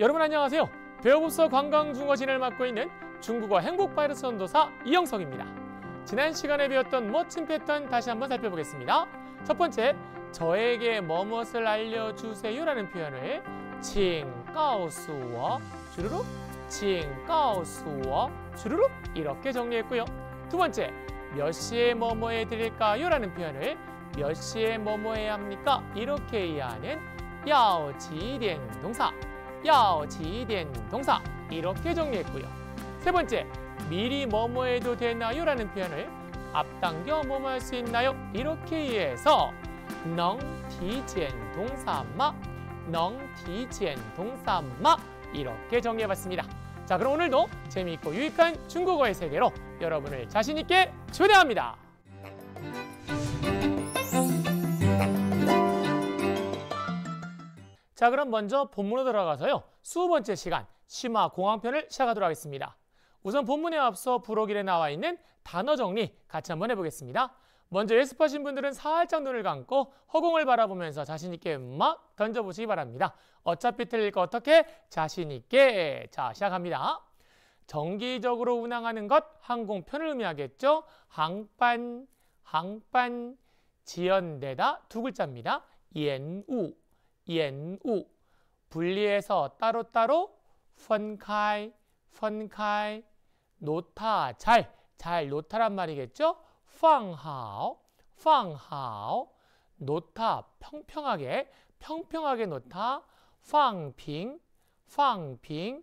여러분 안녕하세요. 배우부서 관광중어 진을 맡고 있는 중국어 행복바이러스 선도사 이영석입니다. 지난 시간에 배웠던 멋진 패턴 다시 한번 살펴보겠습니다. 첫 번째, 저에게 뭐뭇을 알려주세요라는 표현을 칭가오수워 주르륵 칭가오수워 주르륵 이렇게 정리했고요. 두 번째, 몇 시에 뭐뭐 해드릴까요? 라는 표현을 몇 시에 뭐뭐 해야 합니까? 이렇게 이해하는 야오지랭 동사 要지된 동사 이렇게 정리했고요. 세 번째, 미리 뭐뭐 해도 되나요? 라는 표현을 앞당겨 뭐뭐 할 수 있나요? 이렇게 이해해서 넝提젠 동사마 能提젠 동사마 이렇게 정리해봤습니다. 자 그럼 오늘도 재미있고 유익한 중국어의 세계로 여러분을 자신 있게 초대합니다. 자, 그럼 먼저 본문으로 들어가서요. 수번째 시간, 심화 공황편을 시작하도록 하겠습니다. 우선 본문에 앞서 불록일에 나와 있는 단어 정리 같이 한번 해보겠습니다. 먼저 예습하신 분들은 살짝 눈을 감고 허공을 바라보면서 자신 있게 막 던져보시기 바랍니다. 어차피 틀릴 거 어떻게? 자신 있게. 자, 시작합니다. 정기적으로 운항하는 것 항공편을 의미하겠죠. 항반, 항반, 지연되다 두 글자입니다. 옌우 연우 분리해서 따로따로 펀카이 펀카이 노타 잘, 잘 노타란 말이겠죠? 팡하오, 팡하오 노타 평평하게, 평평하게 노타 팡핑, 팡핑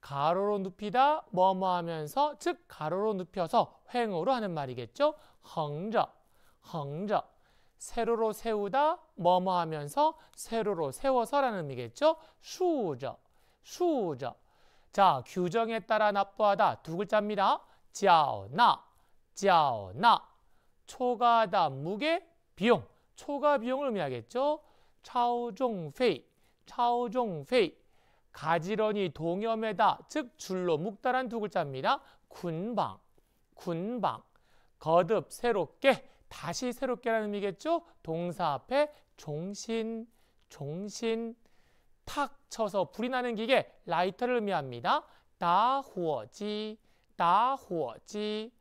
가로로 눕히다 뭐뭐 하면서 즉 가로로 눕혀서 횡으로 하는 말이겠죠? 헝저, 헝저 세로로 세우다 뭐뭐 하면서 세로로 세워서라는 의미겠죠. 수저, 수저. 자, 규정에 따라 납부하다 두 글자입니다. 자오나, 자오나. 초과다 무게 비용, 초과 비용을 의미하겠죠. 차오종페이, 차오종페이. 가지런히 동염에다, 즉 줄로 묶다란 두 글자입니다. 군방, 군방. 거듭 새롭게 다시 새롭게라는 의미겠죠? 동사 앞에 종신, 종신 탁 쳐서 불이 나는 기계 라이터를 의미합니다. 다후어지, 다후어지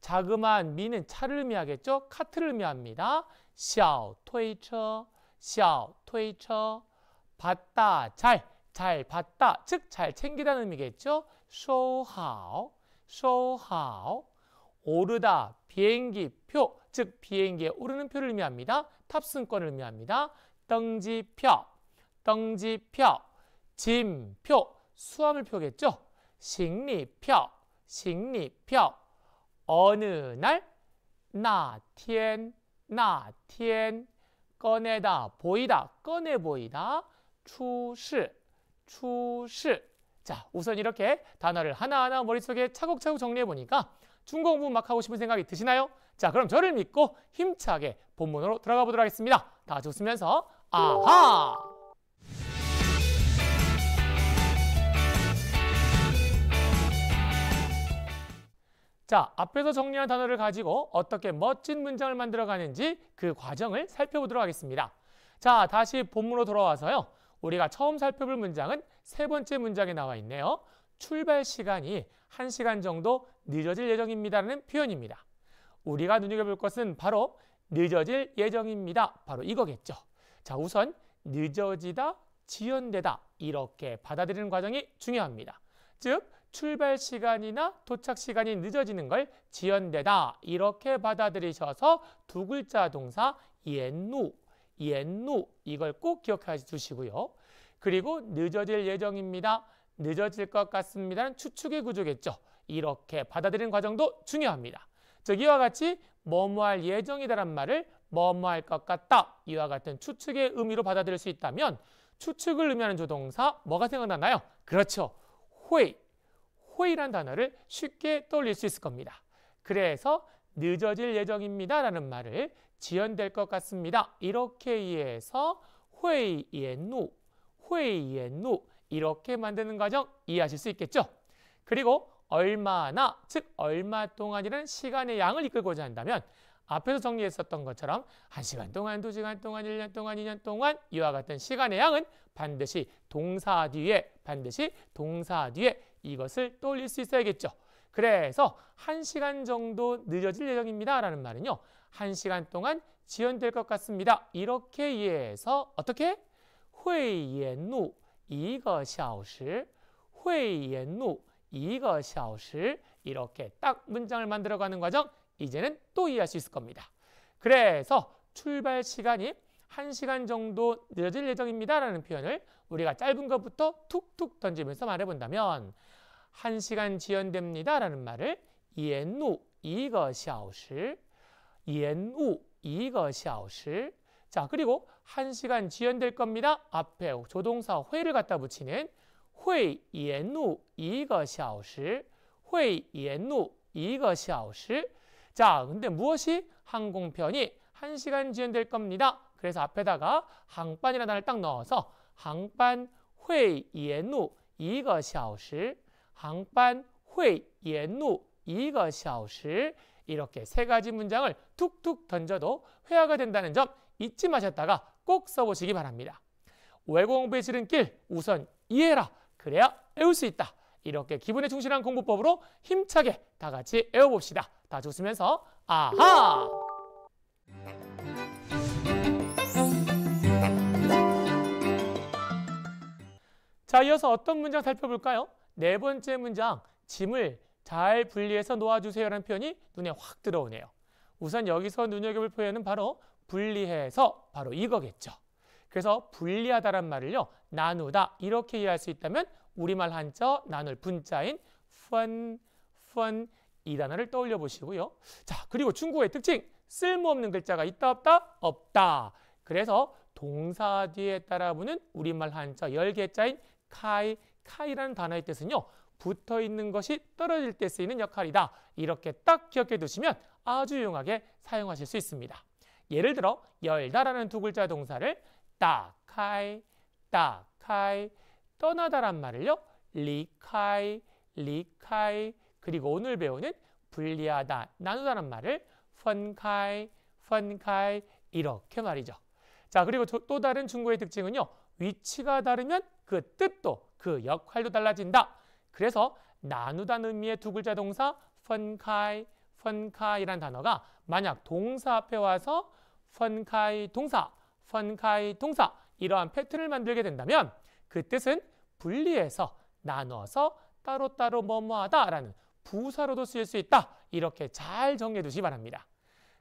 자그마한 미는 차를 의미하겠죠? 카트를 의미합니다. 小推车,小推车 봤다, 잘, 잘 봤다, 즉 잘 챙기다는 의미겠죠? 收好,收好 오르다, 비행기, 표즉 비행기에 오르는 표를 의미합니다. 탑승권을 의미합니다. 덩지표, 덩지표, 짐표, 수화물 표겠죠? 식리표, 식리표, 어느 날, 나天, 나天, 꺼내다, 보이다, 꺼내 보이다, 추시, 추시. 자, 우선 이렇게 단어를 하나하나 머릿속에 차곡차곡 정리해 보니까 중국어 공부 막 하고 싶은 생각이 드시나요? 자, 그럼 저를 믿고 힘차게 본문으로 들어가 보도록 하겠습니다. 다 같이 웃으면서 아하! 자, 앞에서 정리한 단어를 가지고 어떻게 멋진 문장을 만들어 가는지 그 과정을 살펴보도록 하겠습니다. 자, 다시 본문으로 돌아와서요. 우리가 처음 살펴볼 문장은 세 번째 문장에 나와 있네요. 출발 시간이 한시간 정도 늦어질 예정입니다라는 표현입니다. 우리가 눈여겨볼 것은 바로 늦어질 예정입니다. 바로 이거겠죠. 자, 우선 늦어지다, 지연되다 이렇게 받아들이는 과정이 중요합니다. 즉, 출발 시간이나 도착 시간이 늦어지는 걸 지연되다 이렇게 받아들이셔서 두 글자 동사 옛누옛누 이걸 꼭 기억해 주시고요. 그리고 늦어질 예정입니다. 늦어질 것 같습니다는 추측의 구조겠죠. 이렇게 받아들이는 과정도 중요합니다. 즉 이와 같이 뭐뭐할 예정이다란 말을 뭐뭐할 것 같다 이와 같은 추측의 의미로 받아들일 수 있다면 추측을 의미하는 조동사 뭐가 생각나나요? 그렇죠. 회의. 회의란 단어를 쉽게 떠올릴 수 있을 겁니다. 그래서 늦어질 예정입니다 라는 말을 지연될 것 같습니다. 이렇게 이해해서 회의의 누 회의의 누 이렇게 만드는 과정 이해하실 수 있겠죠? 그리고 얼마나, 즉 얼마 동안이라는 시간의 양을 이끌고자 한다면 앞에서 정리했었던 것처럼 한시간 동안, 두시간 동안, 일 년 동안, 이 년 동안 이와 같은 시간의 양은 반드시 동사 뒤에 반드시 동사 뒤에 이것을 떠올릴 수 있어야겠죠. 그래서 한시간 정도 늦어질 예정입니다. 라는 말은요. 한시간 동안 지연될 것 같습니다. 이렇게 이해해서 어떻게? 회의의 노 이거 小时회의의 노 이것이 아웃을 이렇게 딱 문장을 만들어가는 과정 이제는 또 이해할 수 있을 겁니다. 그래서 출발 시간이 1시간 정도 늦어질 예정입니다 라는 표현을 우리가 짧은 것부터 툭툭 던지면서 말해본다면 1시간 지연됩니다 라는 말을 이엔우 이것이 아웃을 이엔우 이것이 아웃을 자 그리고 1시간 지연될 겁니다 앞에 조동사 회를 갖다 붙이는 会延路一个小时. 회延路 2个小时. 자, 근데 무엇이 항공편이 한시간 지연될 겁니다. 그래서 앞에다가 항반이라는 단어를 딱 넣어서 항반 회延路 2个小时. 항반 회延路 2个小时. 이렇게 세 가지 문장을 툭툭 던져도 회화가 된다는 점 잊지 마셨다가 꼭 써보시기 바랍니다. 외고 공부의 지름길 우선 이해라. 그래야 외울 수 있다. 이렇게 기분에 충실한 공부법으로 힘차게 다 같이 외워봅시다. 다좋으면서 아하! 자, 이어서 어떤 문장 살펴볼까요? 네 번째 문장, 짐을 잘 분리해서 놓아주세요라는 표현이 눈에 확 들어오네요. 우선 여기서 눈여겨볼 표현은 바로 분리해서 바로 이거겠죠. 그래서 불리하다란 말을요. 나누다 이렇게 이해할 수 있다면 우리말 한자 나눌 분자인 fun, fun 이 단어를 떠올려 보시고요. 자, 그리고 중국어의 특징 쓸모없는 글자가 있다 없다 없다. 그래서 동사 뒤에 따라 붙는 우리말 한자 열 개자인 카이, 카이라는 단어의 뜻은요. 붙어 있는 것이 떨어질 때 쓰이는 역할이다. 이렇게 딱 기억해 두시면 아주 유용하게 사용하실 수 있습니다. 예를 들어 열다라는 두 글자 동사를 다카이 다카이 떠나다란 말을요. 리카이 리카이 그리고 오늘 배우는 분리하다 나누다란 말을 펀카이 펀카이 이렇게 말이죠. 자 그리고 저, 또 다른 중국의 특징은요. 위치가 다르면 그 뜻도 그 역할도 달라진다. 그래서 나누다는 의미의 두 글자 동사 펀카이 펀카이란 단어가 만약 동사 앞에 와서 펀카이 동사 선카이 동사 이러한 패턴을 만들게 된다면 그 뜻은 분리해서 나눠서 따로따로 뭐뭐하다라는 부사로도 쓰일 수 있다. 이렇게 잘 정리해 두시기 바랍니다.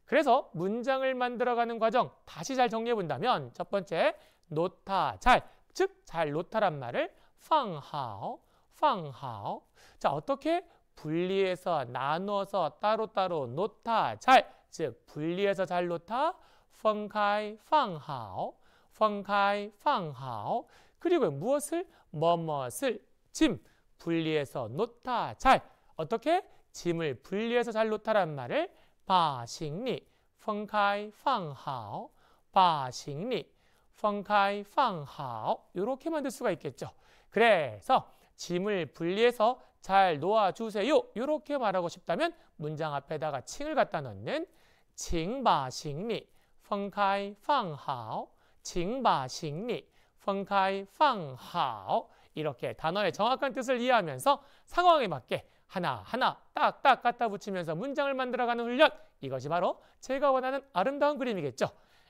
그래서 문장을 만들어가는 과정 다시 잘 정리해 본다면 첫 번째 노타 잘, 즉잘 노타란 말을 팡하오, 팡하오 자 어떻게 분리해서 나눠서 따로따로 노타 잘, 즉 분리해서 잘 노타 펑카이 팡하오 펑카이 팡하오 그리고 무엇을 뭐뭇을 짐 분리해서 놓다 잘 어떻게 짐을 분리해서 잘 놓다란 말을 바싱리 펑카이 펑하오 바싱리 펑카이 펑하오 이렇게 만들 수가 있겠죠. 그래서 짐을 분리해서 잘 놓아주세요. 이렇게 말하고 싶다면 문장 앞에다가 칭을 갖다 넣는 칭바싱리 分开放好징把行李分开放好 이렇게 단어의 정확한 뜻을 이해하면서 상황에 맞게 하나하나 딱딱 갖다 붙이면서 문장을 만들어가는 훈련 이것이 바로 제가 원하는 아름다운 그림이겠죠.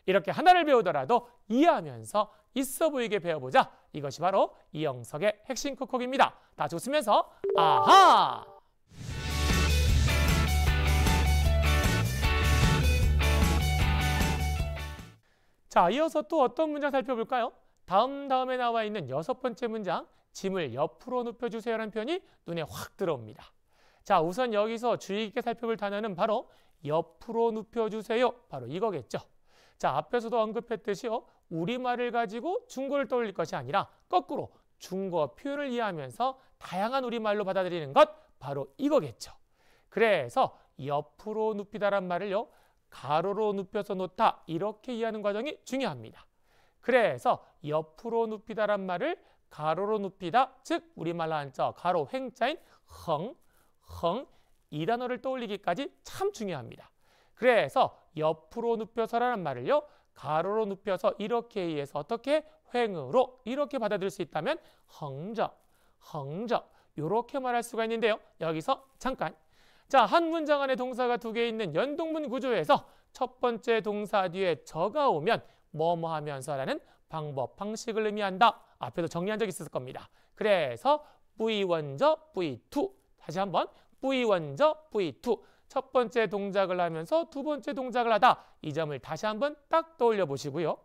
이렇게 하나를 배우더라도 이해하면서 있어 보이게 배워보자. 이것이 바로 이영석의 핵심 쿡콕입니다다 좋으면서 아하! 자, 이어서 또 어떤 문장 살펴볼까요? 다음 다음에 나와 있는 여섯 번째 문장 짐을 옆으로 눕혀주세요라는 표현이 눈에 확 들어옵니다. 자, 우선 여기서 주의 깊게 살펴볼 단어는 바로 옆으로 눕혀주세요. 바로 이거겠죠. 자, 앞에서도 언급했듯이요. 우리말을 가지고 중고를 떠올릴 것이 아니라 거꾸로 중고 표현을 이해하면서 다양한 우리말로 받아들이는 것 바로 이거겠죠. 그래서 옆으로 눕히다란 말을요. 가로로 눕혀서 놓다 이렇게 이해하는 과정이 중요합니다. 그래서 옆으로 눕히다란 말을 가로로 눕히다 즉 우리말로 한자 가로 횡자인 헝, 헝이 단어를 떠올리기까지 참 중요합니다. 그래서 옆으로 눕혀서라는 말을요 가로로 눕혀서 이렇게 의해서 어떻게 횡으로 이렇게 받아들일 수 있다면 헝적, 헝적 이렇게 말할 수가 있는데요. 여기서 잠깐 자, 한 문장 안에 동사가 두 개 있는 연동문 구조에서 첫 번째 동사 뒤에 저가 오면 뭐뭐 하면서라는 방법, 방식을 의미한다. 앞에도 정리한 적 있을 겁니다. 그래서 V 원저 V2 다시 한번 V 원저 V2 첫 번째 동작을 하면서 두 번째 동작을 하다 이 점을 다시 한번 딱 떠올려 보시고요.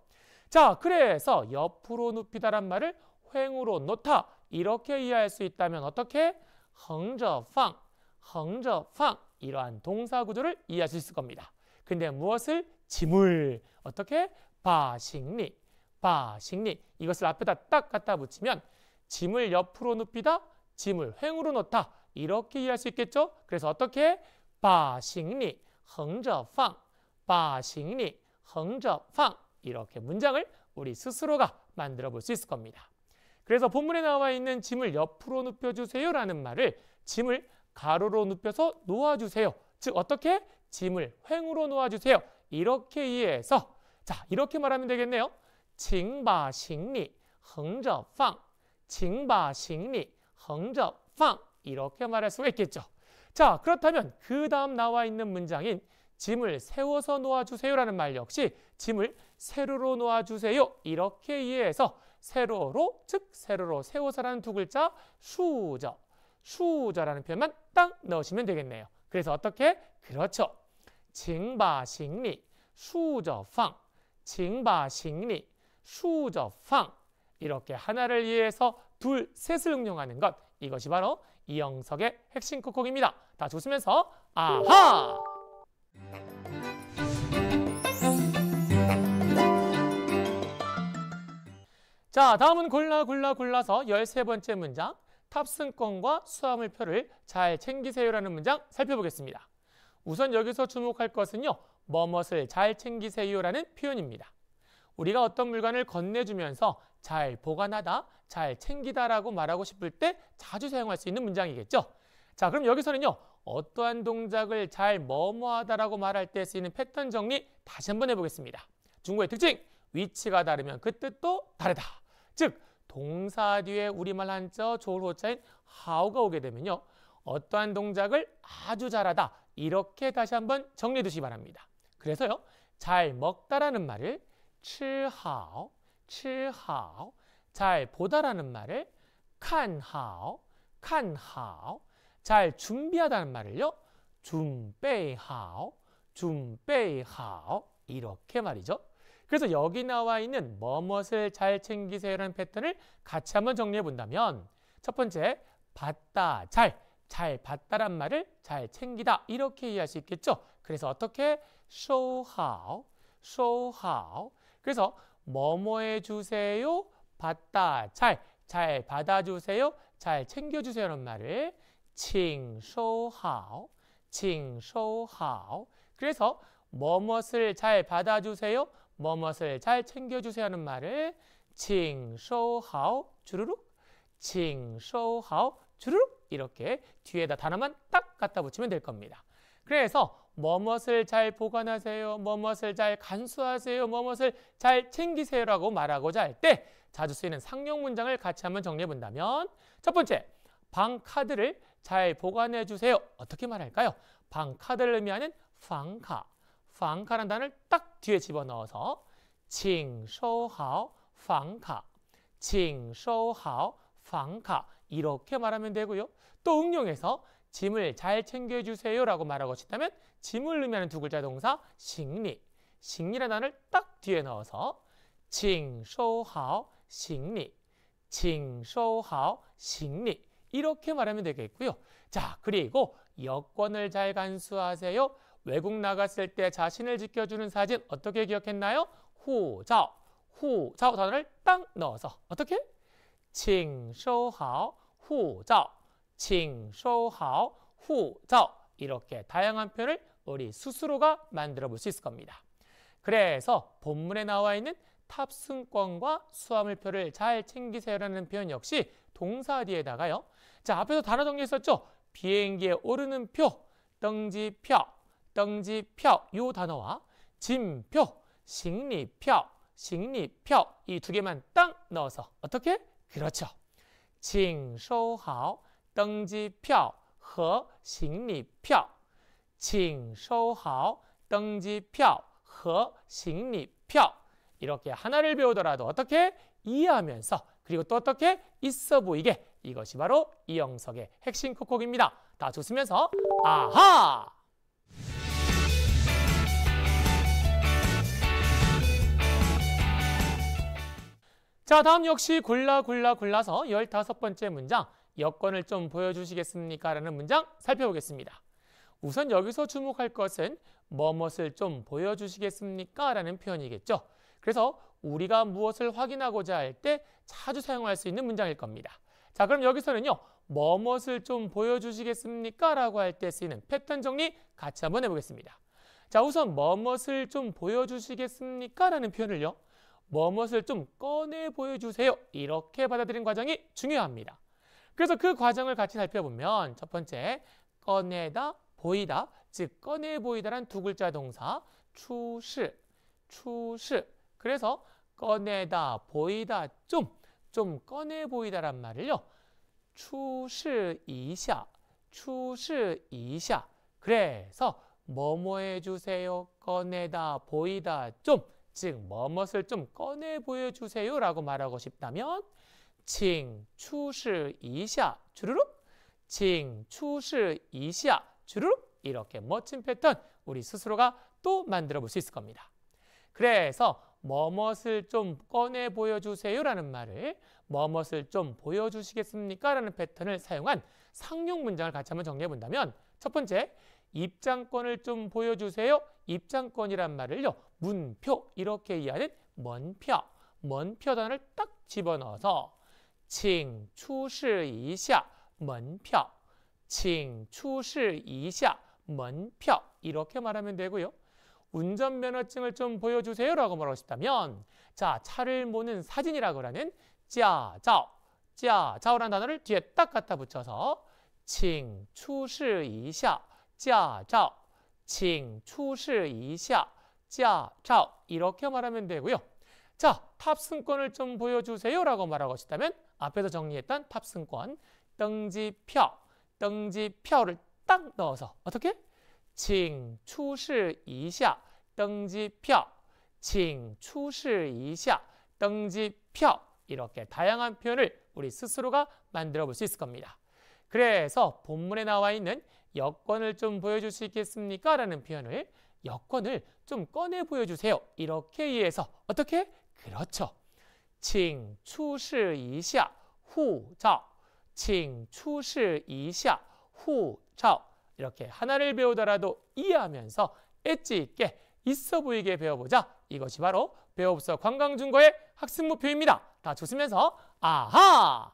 자, 그래서 옆으로 눕히다란 말을 횡으로 놓다 이렇게 이해할 수 있다면 어떻게? 흥저 放 흥저팡 이러한 동사 구조를 이해할 수 있을 겁니다. 근데 무엇을 짐을 어떻게 바식리 바식리 이것을 앞에다 딱 갖다 붙이면 짐을 옆으로 눕히다 짐을 횡으로 놓다 이렇게 이해할 수 있겠죠? 그래서 어떻게 바식리 흥저팡 바식리 흥저팡 이렇게 문장을 우리 스스로가 만들어 볼 수 있을 겁니다. 그래서 본문에 나와 있는 짐을 옆으로 눕혀주세요라는 말을 짐을 가로로 눕혀서 놓아주세요. 즉 어떻게? 짐을 횡으로 놓아주세요. 이렇게 이해해서 자 이렇게 말하면 되겠네요. 징바싱리 흥저팡 징바싱리 흥저팡 이렇게 말할 수가 있겠죠. 자 그렇다면 그 다음 나와 있는 문장인 짐을 세워서 놓아주세요라는 말 역시 짐을 세로로 놓아주세요 이렇게 이해해서 세로로 즉 세로로 세워서라는 두 글자 수저 수저라는 표현만 딱 넣으시면 되겠네요. 그래서 어떻게? 그렇죠. 징바싱리 수저팡 징바싱리 수저팡 이렇게 하나를 위해서 둘, 셋을 응용하는 것 이것이 바로 이영석의 핵심 콕콕입니다. 다 좋으면서 아하! 자, 다음은 골라 골라 골라서 열세번째 문장 탑승권과 수화물표를 잘 챙기세요라는 문장 살펴보겠습니다. 우선 여기서 주목할 것은요. 뭐뭇을 잘 챙기세요라는 표현입니다. 우리가 어떤 물건을 건네주면서 잘 보관하다, 잘 챙기다라고 말하고 싶을 때 자주 사용할 수 있는 문장이겠죠. 자, 그럼 여기서는요. 어떠한 동작을 잘 뭐뭐하다라고 말할 때 쓰이는 패턴 정리 다시 한번 해보겠습니다. 중국의 특징, 위치가 다르면 그 뜻도 다르다. 즉, 동사 뒤에 우리말 한자 조울호자인 하 o 가 오게 되면요. 어떠한 동작을 아주 잘하다 이렇게 다시 한번 정리해 두시기 바랍니다. 그래서요. 잘 먹다라는 말을 吃好,吃好,잘 보다라는 말을 看好,看好,잘 준비하다는 말을요. 准备好,准备好 이렇게 말이죠. 그래서 여기 나와 있는 뭐뭇을 잘 챙기세요라는 패턴을 같이 한번 정리해 본다면 첫 번째, 봤다, 잘, 잘 봤다란 말을 잘 챙기다 이렇게 이해할 수 있겠죠. 그래서 어떻게? show how, show how. 그래서 뭐뭐해 주세요, 봤다, 잘, 잘 받아주세요, 잘 챙겨주세요라는 말을 칭, show how, 칭, show how. 그래서 뭐뭐를잘 받아주세요, 뭐뭇을 잘 챙겨주세요 하는 말을 칭소하오 주르륵 칭소하오 주르륵 이렇게 뒤에다 단어만 딱 갖다 붙이면 될 겁니다. 그래서 뭐뭇을 잘 보관하세요, 뭐뭇을 잘 간수하세요, 뭐뭇을 잘 챙기세요라고 말하고자 할 때 자주 쓰이는 상용 문장을 같이 한번 정리해 본다면 첫 번째, 방 카드를 잘 보관해 주세요. 어떻게 말할까요? 방 카드를 의미하는 방카. 방카란 단어를 딱 뒤에 집어넣어서 칭收好 방카 칭收好 방카 이렇게 말하면 되고요. 또 응용해서 짐을 잘 챙겨주세요 라고 말하고 싶다면 짐을 의미하는 두 글자 동사 식리식리라는 단어를 딱 뒤에 넣어서 칭收好 식리 칭收好 식리 이렇게 말하면 되겠고요. 자 그리고 여권을 잘 간수하세요. 외국 나갔을 때 자신을 지켜주는 사진 어떻게 기억했나요? 후자오, 후자오 단어를 땅 넣어서 어떻게? 칭쇼하오, 후자 칭쇼하오, 후자 이렇게 다양한 표현을 우리 스스로가 만들어 볼 수 있을 겁니다. 그래서 본문에 나와 있는 탑승권과 수화물표를 잘 챙기세요라는 표현 역시 동사 뒤에다가요. 자, 앞에서 단어 정리했었죠? 비행기에 오르는 표, 등지표, 등지표 요 단어와 진표, 식리표, 식리표 이 두 개만 딱 넣어서 어떻게? 그렇죠. 징收好 등지표 和行李票.请收好 등지표 和行李票. 이렇게 하나를 배우더라도 어떻게 이해하면서 그리고 또 어떻게 있어 보이게 이것이 바로 이영석의 핵심 콕콕입니다. 다 좋으면서 아하! 자, 다음 역시 골라 골라 골라서 열다섯 번째 문장 여건을 좀 보여주시겠습니까? 라는 문장 살펴보겠습니다. 우선 여기서 주목할 것은 뭐뭇을 좀 보여주시겠습니까? 라는 표현이겠죠. 그래서 우리가 무엇을 확인하고자 할 때 자주 사용할 수 있는 문장일 겁니다. 자, 그럼 여기서는요. 뭐뭇을 좀 보여주시겠습니까? 라고 할 때 쓰이는 패턴 정리 같이 한번 해보겠습니다. 자, 우선 뭐뭇을 좀 보여주시겠습니까? 라는 표현을요. 무엇을 좀 꺼내 보여주세요. 이렇게 받아들인 과정이 중요합니다. 그래서 그 과정을 같이 살펴보면 첫 번째, 꺼내다, 보이다, 즉 꺼내 보이다란 두 글자 동사 추시, 추시. 그래서 꺼내다, 보이다, 좀, 좀 꺼내 보이다란 말을요. 추시 이샤, 추시 이샤. 그래서 뭐 뭐 해주세요, 꺼내다, 보이다, 좀즉 뭐뭇을 좀 꺼내 보여주세요 라고 말하고 싶다면 칭추시 이샤 주르륵 칭추시 이샤 주르륵 이렇게 멋진 패턴 우리 스스로가 또 만들어 볼 수 있을 겁니다. 그래서 뭐뭇을 좀 꺼내 보여주세요 라는 말을 뭐뭇을 좀 보여주시겠습니까? 라는 패턴을 사용한 상용 문장을 같이 한번 정리해 본다면 첫 번째 입장권을 좀 보여주세요. 입장권이란 말을요. 문표 이렇게 이해하는 먼표, 먼표단어를딱 집어넣어서 칭 추시이샤 먼표, 칭 추시이샤 먼표 이렇게 말하면 되고요. 운전면허증을 좀 보여주세요라고 말하고 싶다면 자 차를 모는 사진이라고 하는 짜자오 자자오라는 단어를 뒤에 딱 갖다 붙여서 칭 추시이샤 驾照,请出示一下驾照 이렇게 말하면 되고요. 자, 탑승권을 좀 보여주세요 라고 말하고 싶다면 앞에서 정리했던 탑승권, 등지표, 등지표를 딱 넣어서 어떻게? 请出示一下 등지표, 请出示一下 등지표 이렇게 다양한 표현을 우리 스스로가 만들어 볼 수 있을 겁니다. 그래서 본문에 나와 있는 여권을 좀 보여줄 수 있겠습니까? 라는 표현을 여권을 좀 꺼내 보여주세요. 이렇게 이해해서 어떻게? 그렇죠. 칭추示이샤 후자 칭추示이샤 후자 이렇게 하나를 배우더라도 이해하면서 엣지 있게 있어 보이게 배워보자. 이것이 바로 배워서 관광중고의 학습 목표입니다. 다 좋으면서 아하!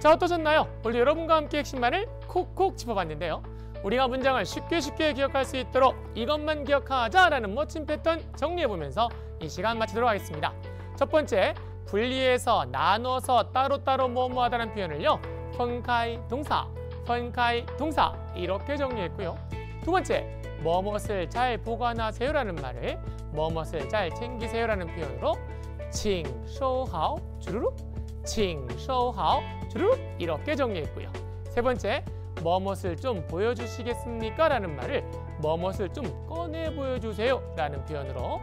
자 어떠셨나요? 오늘 여러분과 함께 핵심만을 콕콕 짚어봤는데요. 우리가 문장을 쉽게 쉽게 기억할 수 있도록 이것만 기억하자라는 멋진 패턴 정리해보면서 이 시간 마치도록 하겠습니다. 첫 번째, 분리해서 나눠서 따로따로 뭐뭐하다는 표현을요. 펑카이 동사, 펑카이 동사 이렇게 정리했고요. 두 번째, 뭐뭇을잘 보관하세요라는 말을 뭐뭇을잘 챙기세요라는 표현으로 칭쇼하오 주르륵 칭쇼하오 주룩 이렇게 정리했고요. 세 번째, 뭐뭇을 좀 보여주시겠습니까? 라는 말을 뭐뭇을 좀 꺼내 보여주세요 라는 표현으로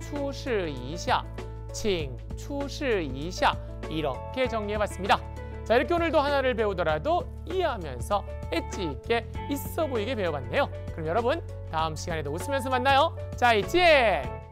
칭추示이샤칭추示이샤 이렇게 정리해봤습니다. 자 이렇게 오늘도 하나를 배우더라도 이해하면서 엣지 있게 있어 보이게 배워봤네요. 그럼 여러분 다음 시간에도 웃으면서 만나요. 자 이제